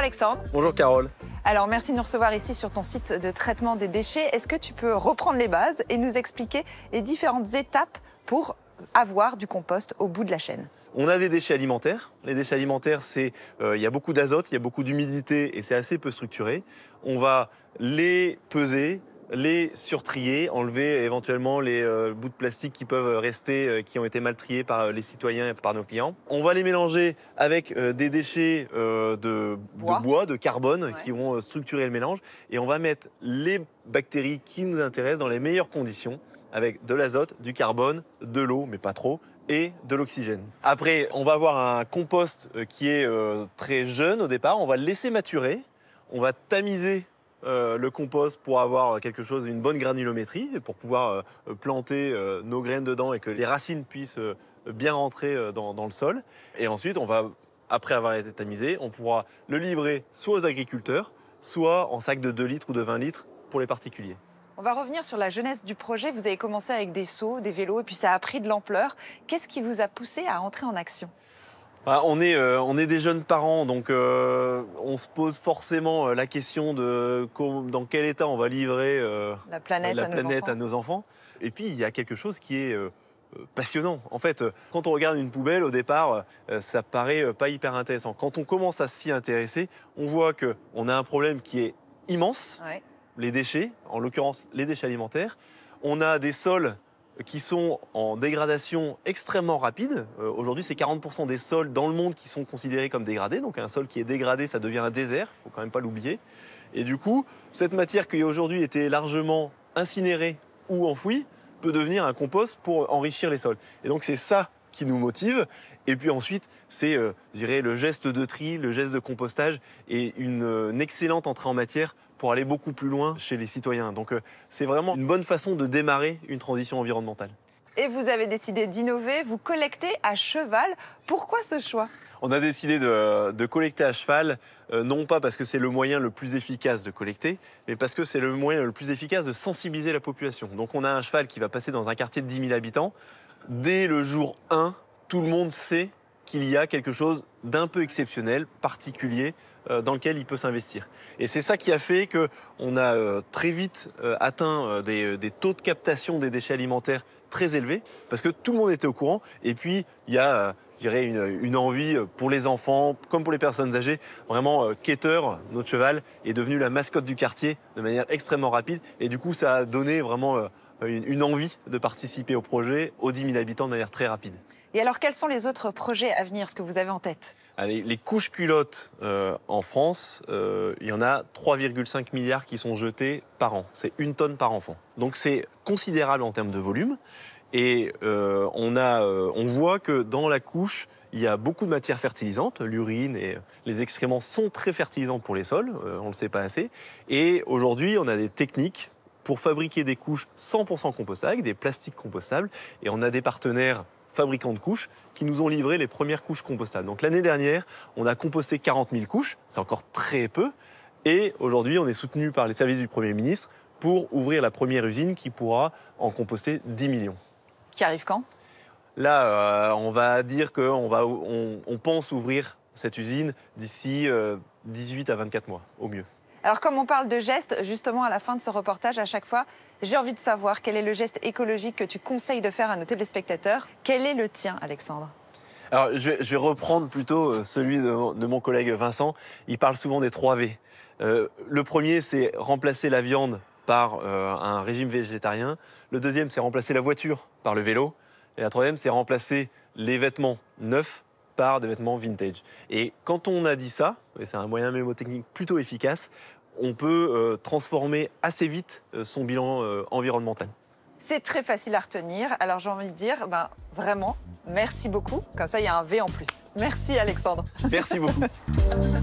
Alexandre. Bonjour Carole. Alors merci de nous recevoir ici sur ton site de traitement des déchets. Est-ce que tu peux reprendre les bases et nous expliquer les différentes étapes pour avoir du compost au bout de la chaîne on a des déchets alimentaires. Les déchets alimentaires, c'est euh, il y a beaucoup d'azote, il y a beaucoup d'humidité et c'est assez peu structuré. On va les peser, les surtrier, enlever éventuellement les euh, bouts de plastique qui peuvent rester, euh, qui ont été mal triés par euh, les citoyens et par nos clients. On va les mélanger avec des déchets de bois. de, carbone, qui vont structurer le mélange. Et on va mettre les bactéries qui nous intéressent dans les meilleures conditions, avec de l'azote, du carbone, de l'eau, mais pas trop, et de l'oxygène. Après, on va avoir un compost qui est très jeune au départ. On va le laisser maturer. On va tamiser euh, le compost pour avoir quelque chose, une bonne granulométrie, pour pouvoir euh, planter euh, nos graines dedans et que les racines puissent bien rentrer dans, le sol. Et ensuite, on va, après avoir été tamisé, on pourra le livrer soit aux agriculteurs, soit en sac de 2 litres ou de 20 litres pour les particuliers. On va revenir sur la jeunesse du projet. Vous avez commencé avec des seaux, des vélos, et puis ça a pris de l'ampleur. Qu'est-ce qui vous a poussé à entrer en action bah, euh, on, est, des jeunes parents, donc euh, on se pose forcément euh, la question de dans quel état on va livrer la planète, à, nos enfants. Et puis, il y a quelque chose qui est passionnant. En fait, quand on regarde une poubelle, au départ, ça paraît pas hyper intéressant. Quand on commence à s'y intéresser, on voit qu'on a un problème qui est immense, les déchets, en l'occurrence les déchets alimentaires. On a des sols qui sont en dégradation extrêmement rapide. Euh, aujourd'hui, c'est 40% des sols dans le monde qui sont considérés comme dégradés. Donc un sol qui est dégradé, ça devient un désert, il faut quand même pas l'oublier. Et du coup, cette matière qui aujourd'hui était largement incinérée ou enfouie peut devenir un compost pour enrichir les sols. Et donc c'est ça qui nous motive. Et puis ensuite, c'est euh, le geste de tri, le geste de compostage et une, euh, excellente entrée en matière pour aller beaucoup plus loin chez les citoyens. Donc euh, c'est vraiment une bonne façon de démarrer une transition environnementale. Et vous avez décidé d'innover, vous collectez à cheval. Pourquoi ce choix On a décidé de, de collecter à cheval, non pas parce que c'est le moyen le plus efficace de collecter, mais parce que c'est le moyen le plus efficace de sensibiliser la population. Donc on a un cheval qui va passer dans un quartier de 10 000 habitants Dès le jour 1, tout le monde sait qu'il y a quelque chose d'un peu exceptionnel, particulier, euh, dans lequel il peut s'investir. Et c'est ça qui a fait qu'on a euh, très vite euh, atteint des, taux de captation des déchets alimentaires très élevés, parce que tout le monde était au courant. Et puis, il y a je une, envie pour les enfants, comme pour les personnes âgées. Vraiment, Keter, notre cheval, est devenu la mascotte du quartier de manière extrêmement rapide. Et du coup, ça a donné vraiment euh, une envie de participer au projet aux 10 000 habitants de manière très rapide. Et alors, quels sont les autres projets à venir, ce que vous avez en tête ah, Les couches culottes euh, en France, euh, il y en a 3,5 milliards qui sont jetés par an. C'est une tonne par enfant. Donc c'est considérable en termes de volume. Et on, a, on voit que dans la couche, il y a beaucoup de matières fertilisantes, l'urine et les excréments sont très fertilisants pour les sols, on ne le sait pas assez. Et aujourd'hui, on a des techniques pour fabriquer des couches 100% compostables, des plastiques compostables. Et on a des partenaires fabricants de couches qui nous ont livré les premières couches compostables. Donc l'année dernière, on a composté 40 000 couches, c'est encore très peu. Et aujourd'hui, on est soutenu par les services du Premier ministre pour ouvrir la première usine qui pourra en composter 10 millions. Qui arrive quand Là, euh, on va dire qu'on va, on, pense ouvrir cette usine d'ici 18 euh, à 24 mois, au mieux. Alors comme on parle de gestes, justement à la fin de ce reportage, à chaque fois, j'ai envie de savoir quel est le geste écologique que tu conseilles de faire à nos téléspectateurs. Quel est le tien, Alexandre alors, je vais, reprendre plutôt euh, celui de mon, collègue Vincent. Il parle souvent des 3 V. Euh, le premier, c'est remplacer la viande par euh, un régime végétarien. Le deuxième, c'est remplacer la voiture par le vélo. Et la troisième, c'est remplacer les vêtements neufs par des vêtements vintage. Et quand on a dit ça, et c'est un moyen mémotechnique plutôt efficace, on peut euh, transformer assez vite euh, son bilan euh, environnemental. C'est très facile à retenir. Alors j'ai envie de dire, ben, vraiment, merci beaucoup. Comme ça, il y a un V en plus. Merci Alexandre. Merci beaucoup.